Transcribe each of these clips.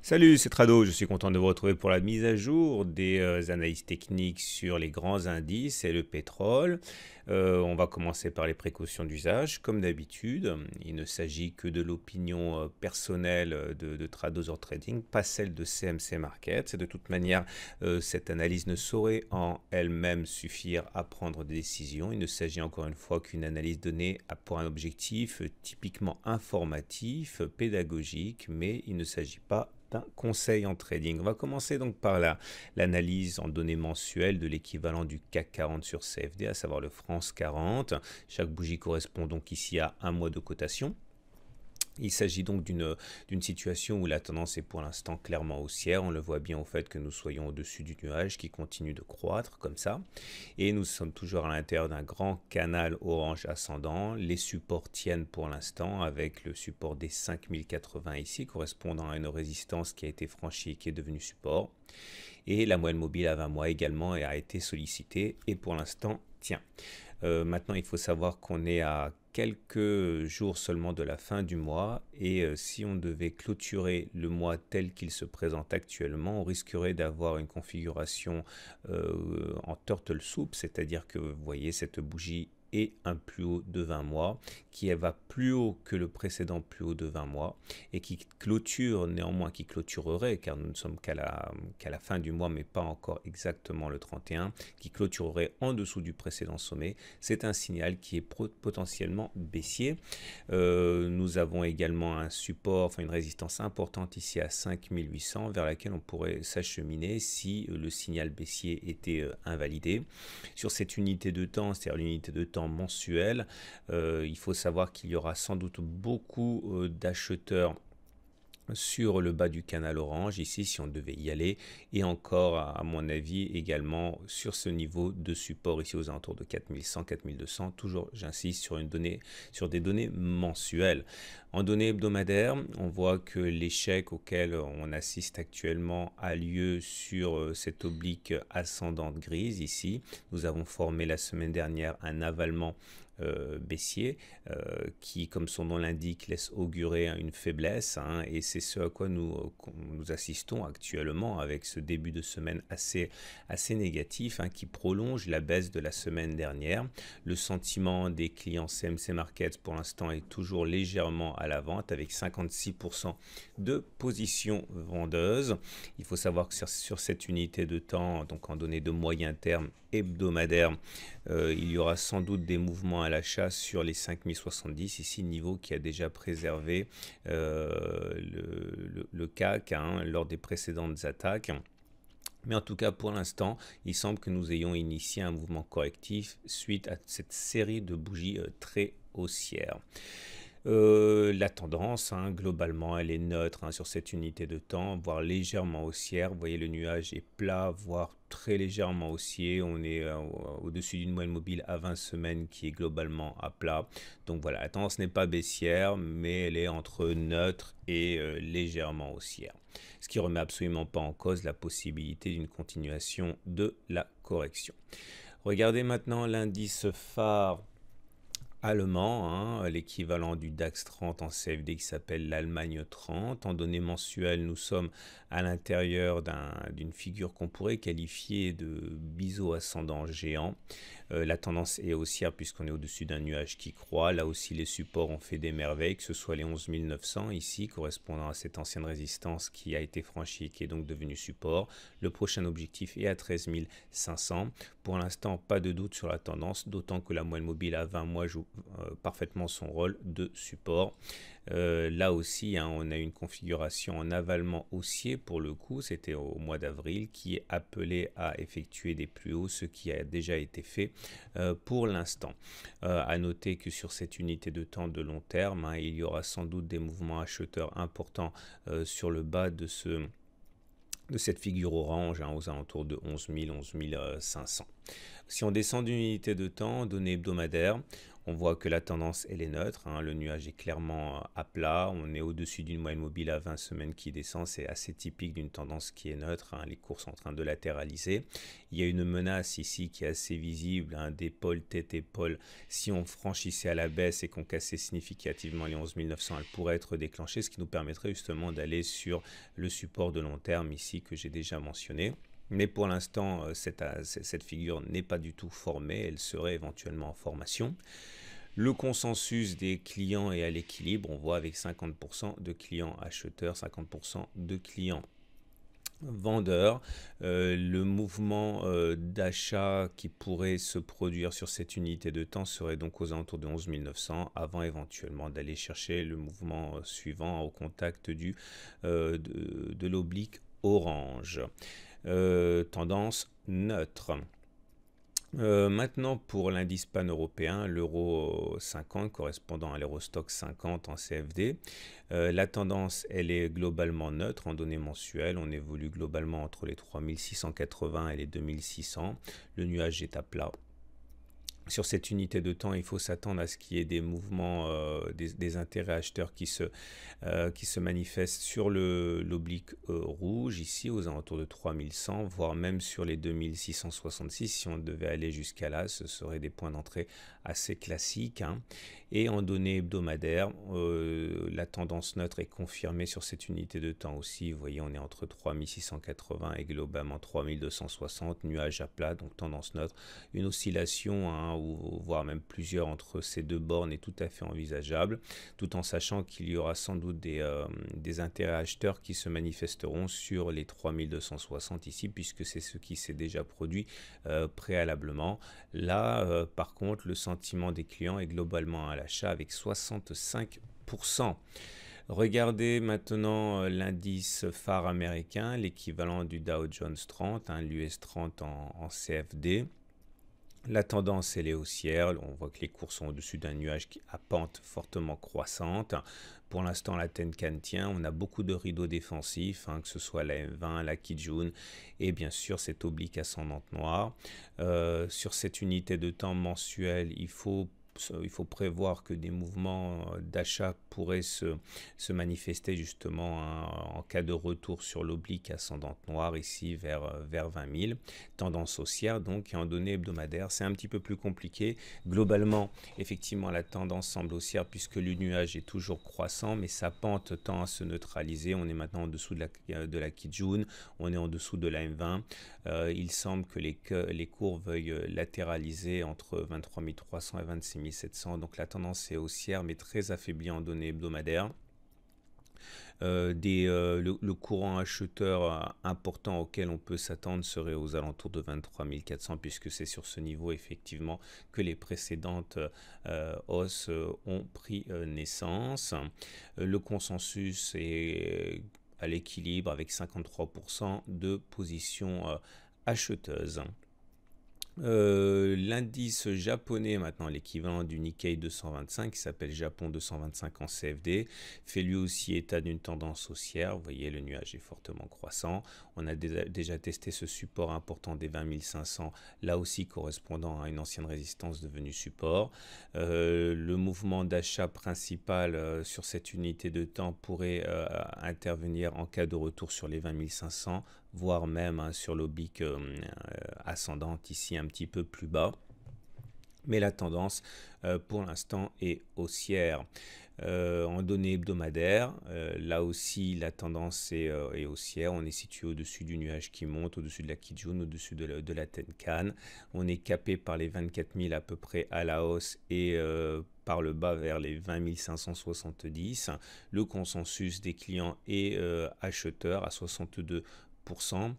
Salut, c'est Trado, je suis content de vous retrouver pour la mise à jour des euh, analyses techniques sur les grands indices et le pétrole. Euh, on va commencer par les précautions d'usage, comme d'habitude. Il ne s'agit que de l'opinion euh, personnelle de, Trados or Trading, pas celle de CMC Markets. de toute manière, cette analyse ne saurait en elle-même suffire à prendre des décisions. Il ne s'agit encore une fois qu'une analyse donnée pour un objectif typiquement informatif, pédagogique, mais il ne s'agit pas Conseil conseil en trading. On va commencer donc par l'analyse en données mensuelles de l'équivalent du CAC 40 sur CFD, à savoir le France 40. Chaque bougie correspond donc ici à un mois de cotation. Il s'agit donc d'une situation où la tendance est pour l'instant clairement haussière. On le voit bien au fait que nous soyons au-dessus du nuage qui continue de croître comme ça. Et nous sommes toujours à l'intérieur d'un grand canal orange ascendant. Les supports tiennent pour l'instant avec le support des 5080 ici correspondant à une résistance qui a été franchie et qui est devenue support. Et la moyenne mobile à 20 mois également et a été sollicitée et pour l'instant tiens. Euh, maintenant, il faut savoir qu'on est à quelques jours seulement de la fin du mois et euh, si on devait clôturer le mois tel qu'il se présente actuellement, on risquerait d'avoir une configuration euh, en turtle soup, c'est-à-dire que vous voyez cette bougie et un plus haut de 20 mois qui va plus haut que le précédent plus haut de 20 mois et qui clôture néanmoins, qui clôturerait, car nous ne sommes qu'à la, qu'à la fin du mois mais pas encore exactement le 31, qui clôturerait en dessous du précédent sommet, c'est un signal qui est potentiellement baissier. Euh, nous avons également un support, enfin une résistance importante ici à 5800 vers laquelle on pourrait s'acheminer si le signal baissier était euh, invalidé. Sur cette unité de temps, c'est-à-dire l'unité de temps, mensuel. Euh, il faut savoir qu'il y aura sans doute beaucoup euh, d'acheteurs sur le bas du canal orange, ici si on devait y aller, et encore à mon avis également sur ce niveau de support ici aux alentours de 4100, 4200, toujours j'insiste sur, une donnée, sur des données mensuelles. En données hebdomadaires, on voit que l'échec auquel on assiste actuellement a lieu sur euh, cette oblique ascendante grise ici. Nous avons formé la semaine dernière un avalement euh, baissier, euh, qui, comme son nom l'indique, laisse augurer une faiblesse, hein, et c'est ce à quoi nous, euh, nous, assistons actuellement avec ce début de semaine assez, assez négatif, hein, qui prolonge la baisse de la semaine dernière. Le sentiment des clients CMC Markets pour l'instant est toujours légèrement à la vente, avec 56% de positions vendeuses. Il faut savoir que sur, cette unité de temps, donc en données de moyen terme hebdomadaire, il y aura sans doute des mouvements à l'achat sur les 5070. Ici, niveau qui a déjà préservé euh, le, CAC hein, lors des précédentes attaques. Mais en tout cas, pour l'instant, il semble que nous ayons initié un mouvement correctif suite à cette série de bougies euh, très haussières. Euh, la tendance, hein, globalement, elle est neutre hein, sur cette unité de temps, voire légèrement haussière. Vous voyez, le nuage est plat, voire très légèrement haussier. On est euh, au-dessus d'une moyenne mobile à 20 semaines qui est globalement à plat. Donc voilà, la tendance n'est pas baissière, mais elle est entre neutre et euh, légèrement haussière. Ce qui ne remet absolument pas en cause la possibilité d'une continuation de la correction. Regardez maintenant l'indice phare allemand, hein, l'équivalent du DAX 30 en CFD qui s'appelle l'Allemagne 30. En données mensuelles, nous sommes à l'intérieur d'une figure qu'on pourrait qualifier de biseau ascendant géant. Euh, la tendance est haussière puisqu'on est au-dessus d'un nuage qui croît. Là aussi, les supports ont fait des merveilles, que ce soit les 11 900 ici, correspondant à cette ancienne résistance qui a été franchie et qui est donc devenue support. Le prochain objectif est à 13 500. Pour l'instant, pas de doute sur la tendance, d'autant que la moelle mobile à 20 mois joue euh, parfaitement son rôle de support. Euh, là aussi, hein, on a une configuration en avalement haussier pour le coup, c'était au, mois d'avril, qui est appelé à effectuer des plus hauts, ce qui a déjà été fait euh, pour l'instant. A euh, à noter que sur cette unité de temps de long terme, hein, il y aura sans doute des mouvements acheteurs importants sur le bas de ce de cette figure orange hein, aux alentours de 11 000, 11 500. Si on descend d'une unité de temps, donnée hebdomadaire, on voit que la tendance, elle est neutre. Hein. le nuage est clairement à plat. On est au-dessus d'une moyenne mobile à 20 semaines qui descend. C'est assez typique d'une tendance qui est neutre. Hein. les cours sont en train de latéraliser. Il y a une menace ici qui est assez visible hein, Des d'épaule, tête-épaule. Si on franchissait à la baisse et qu'on cassait significativement les 11 900, elle pourrait être déclenchée, ce qui nous permettrait justement d'aller sur le support de long terme ici que j'ai déjà mentionné. Mais pour l'instant, euh, euh, cette, figure n'est pas du tout formée, elle serait éventuellement en formation. Le consensus des clients est à l'équilibre, on voit avec 50% de clients acheteurs, 50% de clients vendeurs. Euh, le mouvement d'achat qui pourrait se produire sur cette unité de temps serait donc aux alentours de 11 900 avant éventuellement d'aller chercher le mouvement suivant au contact du, de l'oblique orange. Euh, tendance neutre. Euh, maintenant, pour l'indice pan-européen, l'euro 50 correspondant à l'eurostock 50 en CFD, euh, la tendance, elle est globalement neutre en données mensuelles. On évolue globalement entre les 3680 et les 2600. Le nuage est à plat sur cette unité de temps, il faut s'attendre à ce qu'il y ait des mouvements, euh, des, intérêts acheteurs qui se, euh, qui se manifestent sur l'oblique euh, rouge, ici aux alentours de 3100, voire même sur les 2666. Si on devait aller jusqu'à là, ce seraient des points d'entrée assez classiques. Hein. Et en données hebdomadaires, la tendance neutre est confirmée sur cette unité de temps aussi. Vous voyez, on est entre 3680 et globalement 3260, nuages à plat, donc tendance neutre. Une oscillation hein, voire même plusieurs entre ces deux bornes est tout à fait envisageable, tout en sachant qu'il y aura sans doute des, euh, intérêts acheteurs qui se manifesteront sur les 3260 ici, puisque c'est ce qui s'est déjà produit euh, préalablement. Là, euh, par contre, le sentiment des clients est globalement à l'achat avec 65%. Regardez maintenant l'indice phare américain, l'équivalent du Dow Jones 30, l'US 30 en CFD. La tendance, elle est haussière. On voit que les cours sont au-dessus d'un nuage qui à pente fortement croissante. Pour l'instant, la Tenkan tient. On a beaucoup de rideaux défensifs, hein, que ce soit la M20, la Kijun et bien sûr cette oblique ascendante noire. Euh, sur cette unité de temps mensuelle, il faut il faut prévoir que des mouvements euh, d'achat pourraient se, manifester justement hein, en cas de retour sur l'oblique ascendante noire ici vers, euh, vers 20 000. Tendance haussière donc et en données hebdomadaires c'est un petit peu plus compliqué. Globalement effectivement la tendance semble haussière puisque le nuage est toujours croissant mais sa pente tend à se neutraliser. On est maintenant en dessous de la, de la Kijun, on est en dessous de la M20. Euh, il semble que les, les cours veuillent latéraliser entre 23 300 et 26 000 donc la tendance est haussière, mais très affaiblie en données hebdomadaires. Euh, euh, le, courant acheteur euh, important auquel on peut s'attendre serait aux alentours de 23 400 puisque c'est sur ce niveau effectivement que les précédentes hausses ont pris naissance. Le consensus est à l'équilibre avec 53% de positions acheteuses. Euh, l'indice japonais, maintenant l'équivalent du Nikkei 225, qui s'appelle Japon 225 en CFD, fait lui aussi état d'une tendance haussière. Vous voyez, le nuage est fortement croissant. On a déjà testé ce support important des 20 500, là aussi correspondant à une ancienne résistance devenue support. Euh, le mouvement d'achat principal euh, sur cette unité de temps pourrait intervenir en cas de retour sur les 20 500 voire même hein, sur l'oblique euh, euh, ascendante ici un petit peu plus bas. Mais la tendance euh, pour l'instant est haussière. en données hebdomadaires, là aussi la tendance est, est haussière. On est situé au-dessus du nuage qui monte, au-dessus de la Kijun, au-dessus de, la, de Tenkan. On est capé par les 24 000 à peu près à la hausse et par le bas vers les 20 570. Le consensus des clients et acheteurs à 62 cent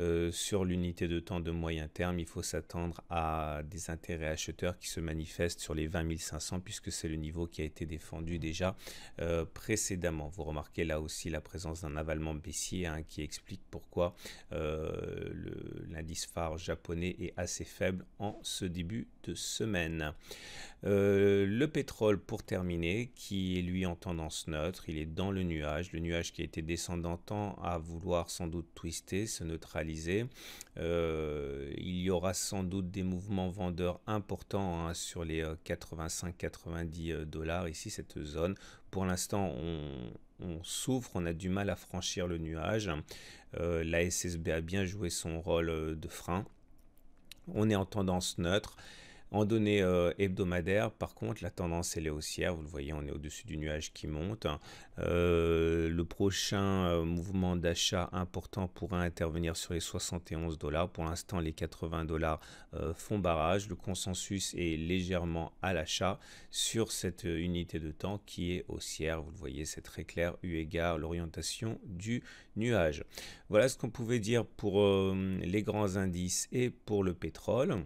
euh, sur l'unité de temps de moyen terme, il faut s'attendre à des intérêts acheteurs qui se manifestent sur les 20 500 puisque c'est le niveau qui a été défendu déjà euh, précédemment. Vous remarquez là aussi la présence d'un avalement baissier hein, qui explique pourquoi euh, l'indice phare japonais est assez faible en ce début de semaine. le pétrole pour terminer qui est lui en tendance neutre, il est dans le nuage, le nuage qui a été descendant tant à vouloir sans doute twister, ce neutraliser euh, il y aura sans doute des mouvements vendeurs importants hein, sur les 85-90 euh, euh, dollars ici, cette zone. Pour l'instant, on, souffre, on a du mal à franchir le nuage. la SSB a bien joué son rôle de frein. On est en tendance neutre. En données euh, hebdomadaires, par contre, la tendance elle est haussière. Vous le voyez, on est au-dessus du nuage qui monte. Euh, le prochain euh, mouvement d'achat important pourra intervenir sur les 71 dollars. Pour l'instant, les 80 dollars font barrage. Le consensus est légèrement à l'achat sur cette unité de temps qui est haussière. Vous le voyez, c'est très clair eu égard l'orientation du nuage. Voilà ce qu'on pouvait dire pour les grands indices et pour le pétrole.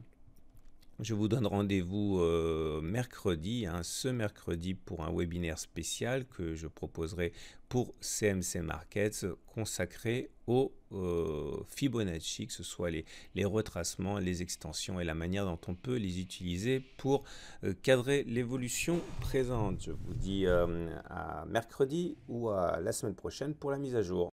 Je vous donne rendez-vous euh, mercredi, hein, ce mercredi, pour un webinaire spécial que je proposerai pour CMC Markets consacré au euh, Fibonacci, que ce soit les, retracements, les extensions et la manière dont on peut les utiliser pour euh, cadrer l'évolution présente. Je vous dis à mercredi ou à la semaine prochaine pour la mise à jour.